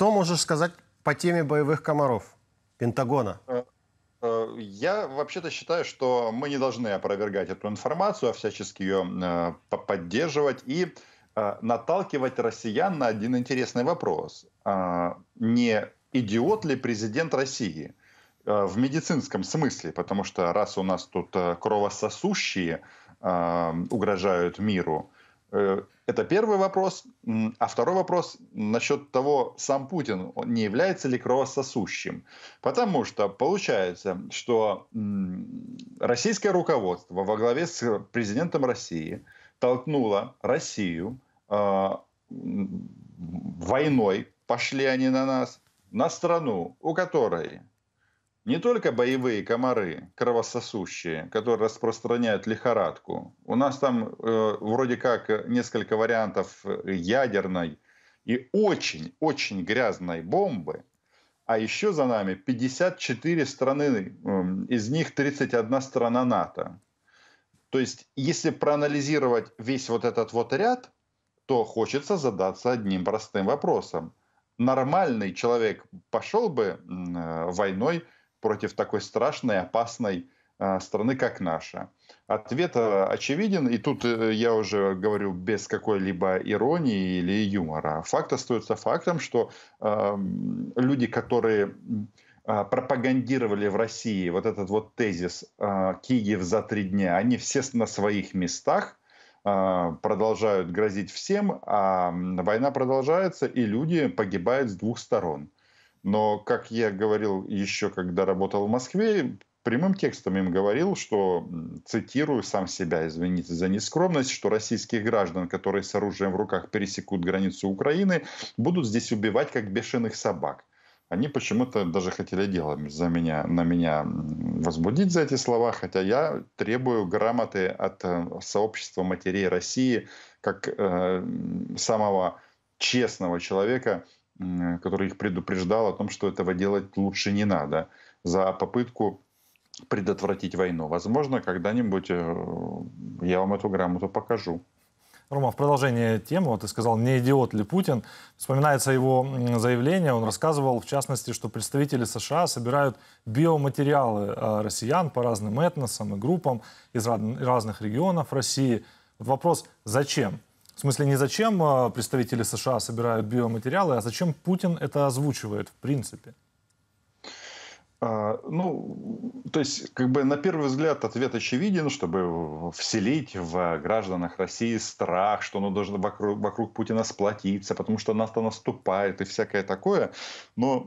Что можешь сказать по теме боевых комаров Пентагона? Э, э, я вообще-то считаю, что мы не должны опровергать эту информацию, а всячески ее э, поддерживать и наталкивать россиян на один интересный вопрос. Не идиот ли президент России в медицинском смысле? Потому что раз у нас тут кровососущие угрожают миру, Э, это первый вопрос. А второй вопрос насчет того, сам Путин не является ли кровососущим. Потому что получается, что российское руководство во главе с президентом России толкнуло Россию а, войной, пошли они на нас, на страну, у которой не только боевые комары, кровососущие, которые распространяют лихорадку. У нас там э, вроде как несколько вариантов ядерной и очень-очень грязной бомбы. А еще за нами 54 страны, э, из них 31 страна НАТО. То есть, если проанализировать весь вот этот вот ряд, то хочется задаться одним простым вопросом. Нормальный человек пошел бы э, войной против такой страшной, опасной а, страны, как наша? Ответ э, очевиден, и тут э, я уже говорю без какой-либо иронии или юмора. Факт остается фактом, что э, люди, которые э, пропагандировали в России вот этот вот тезис э, «Киев за три дня», они все на своих местах, продолжают грозить всем, а война продолжается, и люди погибают с двух сторон. Но, как я говорил еще, когда работал в Москве, прямым текстом им говорил, что, цитирую сам себя, извините за нескромность, что российских граждан, которые с оружием в руках пересекут границу Украины, будут здесь убивать как бешеных собак. Они почему-то даже хотели дело за меня, на меня возбудить за эти слова, хотя я требую грамоты от э, сообщества матерей России как э, самого честного человека – который их предупреждал о том, что этого делать лучше не надо, за попытку предотвратить войну. Возможно, когда-нибудь э, я вам эту грамоту покажу. Рома, в продолжение темы, вот ты сказал, не идиот ли Путин, вспоминается его заявление, он рассказывал, в частности, что представители США собирают биоматериалы э, россиян по разным этносам и группам из разных регионов России. вопрос, зачем? В смысле, не зачем а, представители США собирают биоматериалы, а зачем Путин это озвучивает в принципе? А, ну, то есть, как бы на первый взгляд ответ очевиден, чтобы вселить в гражданах России страх, что оно должно вокруг, вокруг Путина сплотиться, потому что нас-то наступает и всякое такое. Но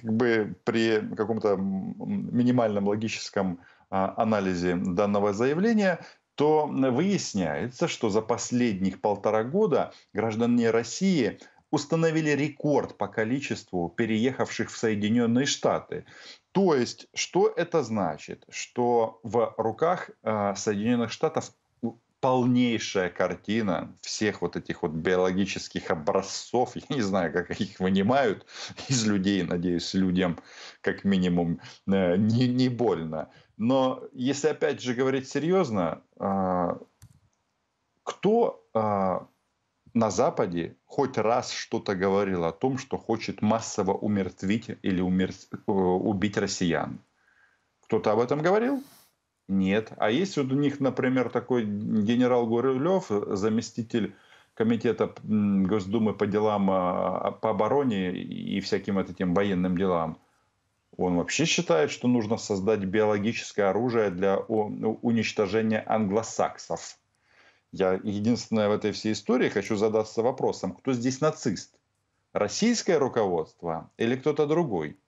как бы при каком-то минимальном логическом а, анализе данного заявления то выясняется, что за последних полтора года граждане России установили рекорд по количеству переехавших в Соединенные Штаты. То есть, что это значит? Что в руках э, Соединенных Штатов полнейшая картина всех вот этих вот биологических образцов, я не знаю, как их вынимают из людей, надеюсь, людям как минимум э, не, не больно. Но если опять же говорить серьезно, а, кто а, на Западе хоть раз что-то говорил о том, что хочет массово умертвить или умер э, убить россиян? Кто-то об этом говорил? Нет. А есть вот у них, например, такой генерал Гурилев, заместитель комитета Госдумы по делам а, по обороне и всяким этим военным делам – он вообще считает, что нужно создать биологическое оружие для ну, уничтожения англосаксов. Я единственное в этой всей истории хочу задаться вопросом, кто здесь нацист? Российское руководство или кто-то другой?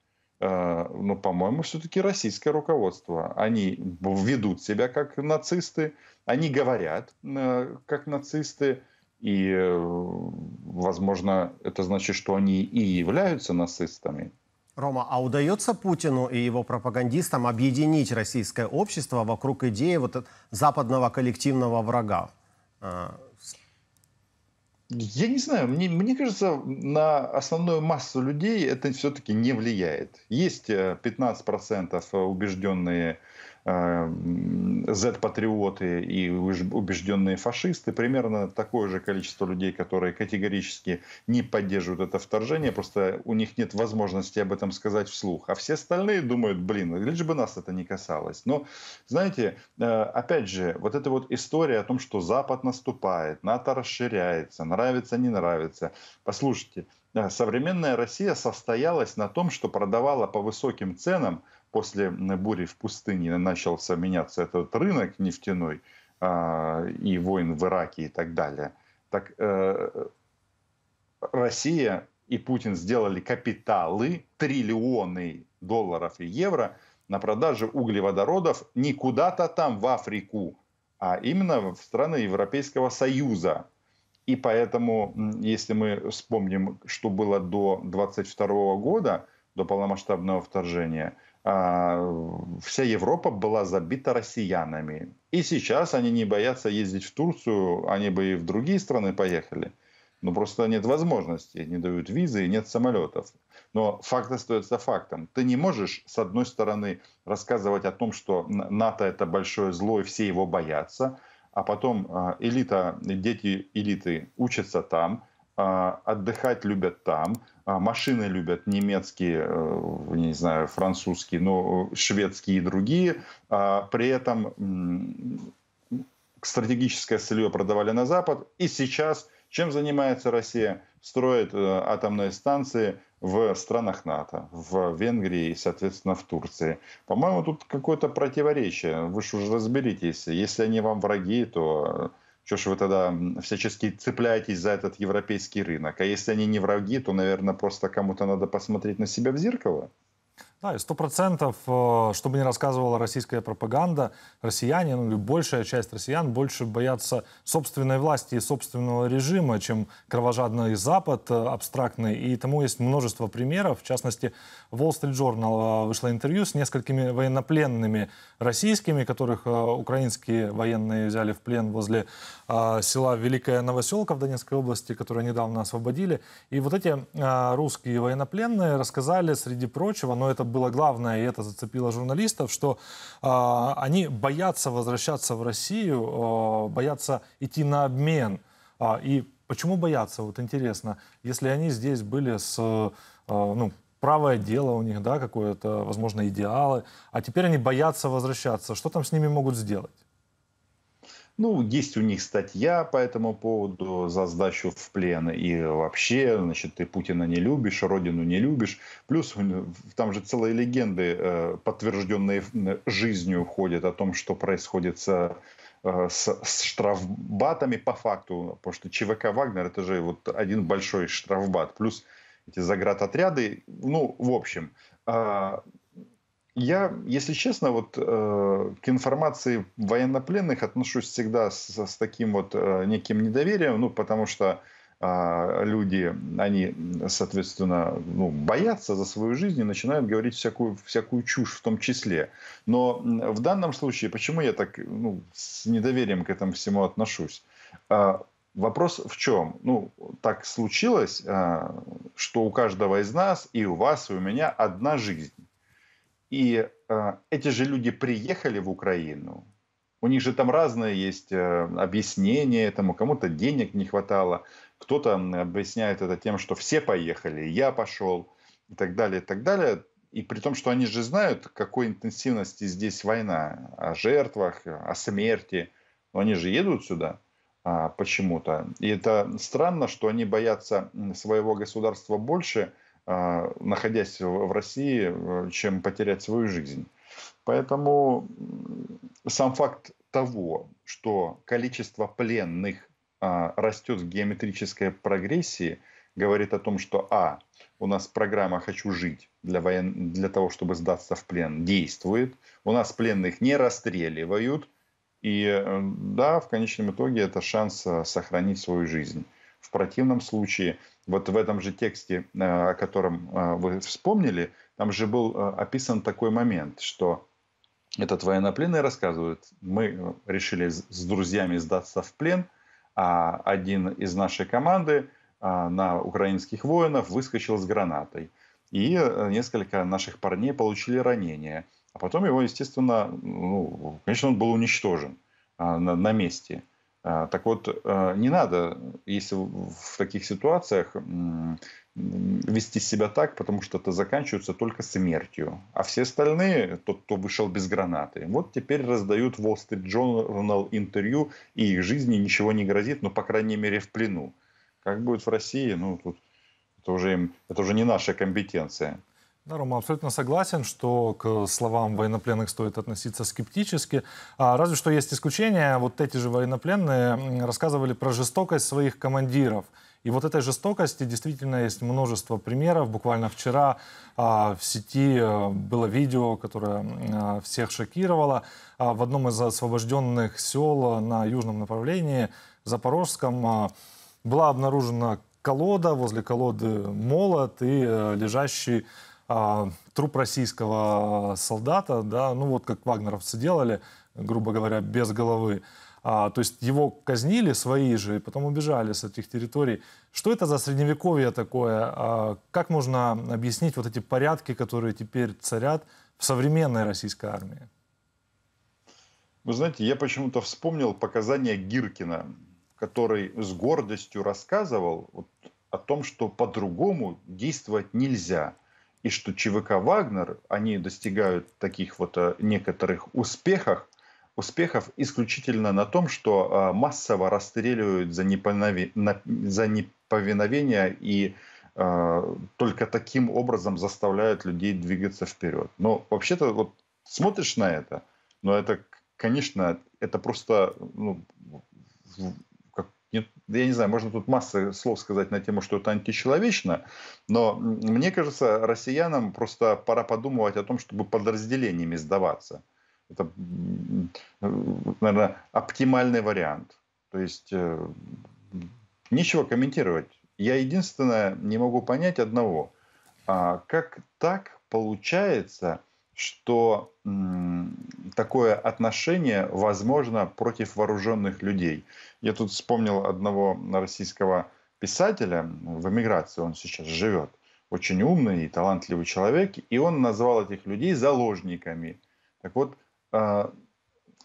Э, Но ну, по-моему, все-таки российское руководство. Они ведут себя как нацисты, они говорят э, как нацисты, и, э, возможно, это значит, что они и являются нацистами. Рома, а удается Путину и его пропагандистам объединить российское общество вокруг идеи вот западного коллективного врага? А, Я не знаю, мне, мне кажется, на основную массу людей это все-таки не влияет. Есть 15% э, э, убежденные Z-патриоты и убежденные фашисты. Примерно такое же количество людей, которые категорически не поддерживают это вторжение, просто у них нет возможности об этом сказать вслух. А все остальные думают, блин, лишь бы нас это не касалось. Но, знаете, э, опять же, вот эта вот история о том, что Запад наступает, НАТО расширяется, нравится, не нравится. Послушайте, э, современная Россия состоялась на том, что продавала по высоким ценам после бури в пустыне начался меняться этот рынок нефтяной а, и войн в Ираке и так далее, так э, Россия и Путин сделали капиталы, триллионы долларов и евро на продаже углеводородов не куда-то там в Африку, а именно в страны Европейского Союза. И поэтому, если мы вспомним, что было до 22 года, до полномасштабного вторжения – а, вся Европа была забита россиянами. И сейчас они не боятся ездить в Турцию, они бы и в другие страны поехали. Но просто нет возможности, не дают визы и нет самолетов. Но факт остается фактом. Ты не можешь, с одной стороны, рассказывать о том, что НАТО это большое зло и все его боятся, а потом а, элита, дети элиты учатся там, а, отдыхать любят там, а, машины любят немецкие, э, не знаю, французские, но э, шведские и другие. А, при этом стратегическое сырье продавали на Запад. И сейчас чем занимается Россия? Строит э, атомные станции в странах НАТО, в Венгрии и, соответственно, в Турции. По-моему, тут какое-то противоречие. Вы же уже разберитесь. Если они вам враги, то что ж вы тогда всячески цепляетесь за этот европейский рынок? А если они не враги, то, наверное, просто кому-то надо посмотреть на себя в зеркало. Да, и сто процентов, э, чтобы не рассказывала российская пропаганда, россияне, ну или большая часть россиян больше боятся собственной власти и собственного режима, чем кровожадный Запад э, абстрактный. И тому есть множество примеров. В частности, Wall Street Journal э, вышло интервью с несколькими военнопленными российскими, которых украинские военные взяли в плен возле села Великая Новоселка в Донецкой области, которое недавно освободили. И вот эти русские военнопленные рассказали, среди прочего, но это было главное, и это зацепило журналистов, что э, они боятся возвращаться в Россию, э, боятся идти на обмен. Э, и почему боятся? Вот интересно, если они здесь были с... Э, ну, правое дело у них, да, какое-то, возможно, идеалы, а теперь они боятся возвращаться. Что там с ними могут сделать? Ну, есть у них статья по этому поводу за сдачу в плен. И вообще, значит, ты Путина не любишь, родину не любишь. Плюс там же целые легенды, э, подтвержденные жизнью, ходят о том, что происходит с э, с, с штрафбатами по факту, потому что ЧВК «Вагнер» — это же вот один большой штрафбат, плюс эти заградотряды, ну, в общем, а, я, если честно, вот э, к информации военнопленных отношусь всегда с, с таким вот э, неким недоверием, ну, потому что э, люди, они, соответственно, ну, боятся за свою жизнь и начинают говорить всякую, всякую чушь в том числе. Но в данном случае, почему я так ну, с недоверием к этому всему отношусь? Э, Вопрос в чем? Ну, так случилось, а, что у каждого из нас, и у вас, и у меня одна жизнь. И э, эти же люди приехали в Украину. У них же там разные есть э, объяснения этому. Кому-то денег не хватало. Кто-то объясняет это тем, что все поехали, я пошел и так далее, и так далее. И при том, что они же знают, какой интенсивности здесь война, о жертвах, о смерти. Но они же едут сюда а, почему-то. И это странно, что они боятся своего государства больше – а, находясь в России, э, чем потерять свою жизнь. Поэтому сам факт того, что количество пленных а, растет в геометрической прогрессии, говорит о том, что А, у нас программа «Хочу жить» для, воен... для того, чтобы сдаться в плен, действует. У нас пленных не расстреливают. И э, да, в конечном итоге это шанс э, сохранить свою жизнь. В противном случае, вот в этом же тексте, э, о котором э, вы вспомнили, там же был э, описан такой момент, что этот военнопленный рассказывает, мы решили с друзьями сдаться в плен, а один из нашей команды на украинских воинов выскочил с гранатой. И несколько наших парней получили ранения. А потом его, естественно, ну, конечно, он был уничтожен на, на месте. А, так вот, э, не надо, если в таких ситуациях вести себя так, потому что это заканчивается только смертью. А все остальные, тот, кто вышел без гранаты, вот теперь раздают Wall Street Journal интервью, и их жизни ничего не грозит, ну, по крайней мере, в плену. Как будет в России, ну, тут это уже, им, это уже не наша компетенция. Да, Рома, абсолютно согласен, что к словам военнопленных стоит относиться скептически. А, разве что есть исключения. Вот эти же военнопленные рассказывали про жестокость своих командиров. И вот этой жестокости действительно есть множество примеров. Буквально вчера а, в сети э, было видео, которое а, всех шокировало. А, в одном из освобожденных сел э, на южном направлении, Запорожском, а, была обнаружена колода, возле колоды молот и а, лежащий а, труп российского солдата, да, ну вот как вагнеровцы делали, грубо говоря, без головы. А, то есть его казнили свои же, и потом убежали с этих территорий. Что это за средневековье такое? А, как можно объяснить вот эти порядки, которые теперь царят в современной российской армии? Вы знаете, я почему-то вспомнил показания Гиркина, который с гордостью рассказывал вот о том, что по-другому действовать нельзя – и что ЧВК «Вагнер», они достигают таких вот э, некоторых успехов, успехов исключительно на том, что э, массово расстреливают за, неповиновение, за неповиновение и э, только таким образом заставляют людей двигаться вперед. Но вообще-то вот смотришь на это, но это, конечно, это просто ну, я не знаю, можно тут масса слов сказать на тему, что это античеловечно, но мне кажется, россиянам просто пора подумывать о том, чтобы подразделениями сдаваться. Это, наверное, оптимальный вариант. То есть э, нечего комментировать. Я единственное не могу понять одного. А как так получается, что такое отношение возможно против вооруженных людей. Я тут вспомнил одного российского писателя в эмиграции, он сейчас живет, очень умный и талантливый человек, и он назвал этих людей заложниками. Так вот, а,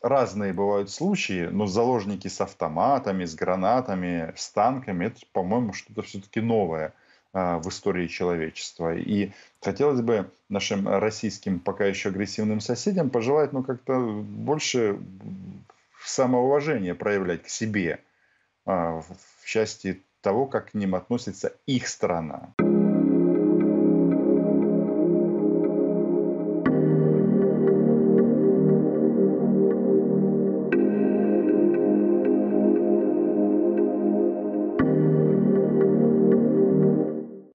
разные бывают случаи, но заложники с автоматами, с гранатами, с танками, это, по-моему, что-то все-таки новое – а, в истории человечества. И хотелось бы нашим российским пока еще агрессивным соседям пожелать ну, как-то больше самоуважения проявлять к себе а, в части того, как к ним относится их страна.